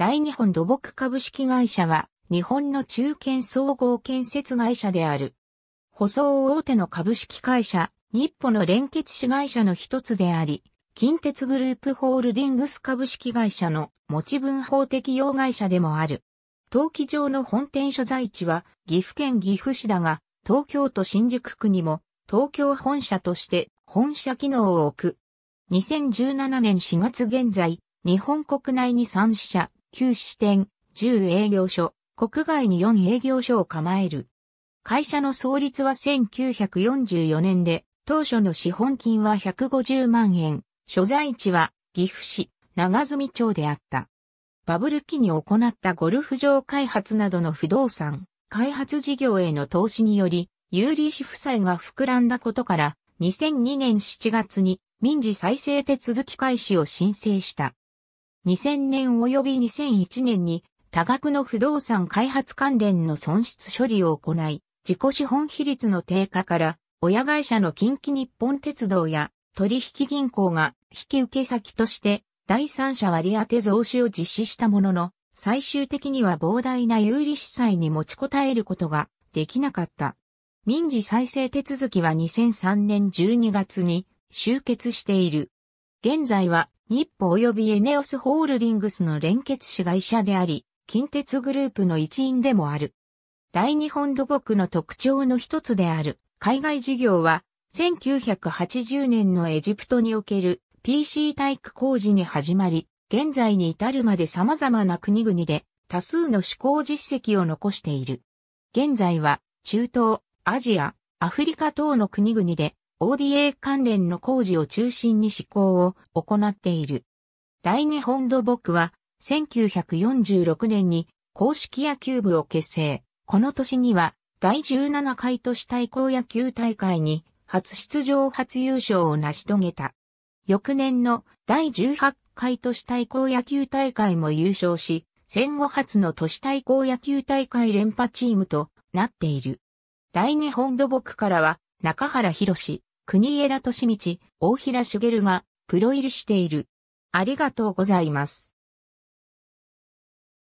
大日本土木株式会社は、日本の中堅総合建設会社である。舗装大手の株式会社、日歩の連結子会社の一つであり、近鉄グループホールディングス株式会社の持ち分法適用会社でもある。登記上の本店所在地は岐阜県岐阜市だが、東京都新宿区にも東京本社として本社機能を置く。2017年4月現在、日本国内に3社、旧支店、10営業所、国外に4営業所を構える。会社の創立は1944年で、当初の資本金は150万円、所在地は岐阜市長住町であった。バブル期に行ったゴルフ場開発などの不動産、開発事業への投資により、有利子負債が膨らんだことから、2002年7月に民事再生手続き開始を申請した。2000年及び2001年に多額の不動産開発関連の損失処理を行い、自己資本比率の低下から親会社の近畿日本鉄道や取引銀行が引受先として第三者割当増資を実施したものの、最終的には膨大な有利資債に持ちこたえることができなかった。民事再生手続きは2003年12月に終結している。現在は日報及びエネオスホールディングスの連結子会社であり、近鉄グループの一員でもある。大日本土木の特徴の一つである、海外事業は、1980年のエジプトにおける PC 体育工事に始まり、現在に至るまで様々な国々で多数の試行実績を残している。現在は中東、アジア、アフリカ等の国々で ODA 関連の工事を中心に施行を行っている。大日本土木は1946年に公式野球部を結成。この年には第17回都市対抗野球大会に初出場初優勝を成し遂げた。翌年の第18回都市対抗野球大会も優勝し、戦後初の都市対抗野球大会連覇チームとなっている。大日本土木からは中原博士、国枝利道、大平茂がプロ入りしている。ありがとうございます。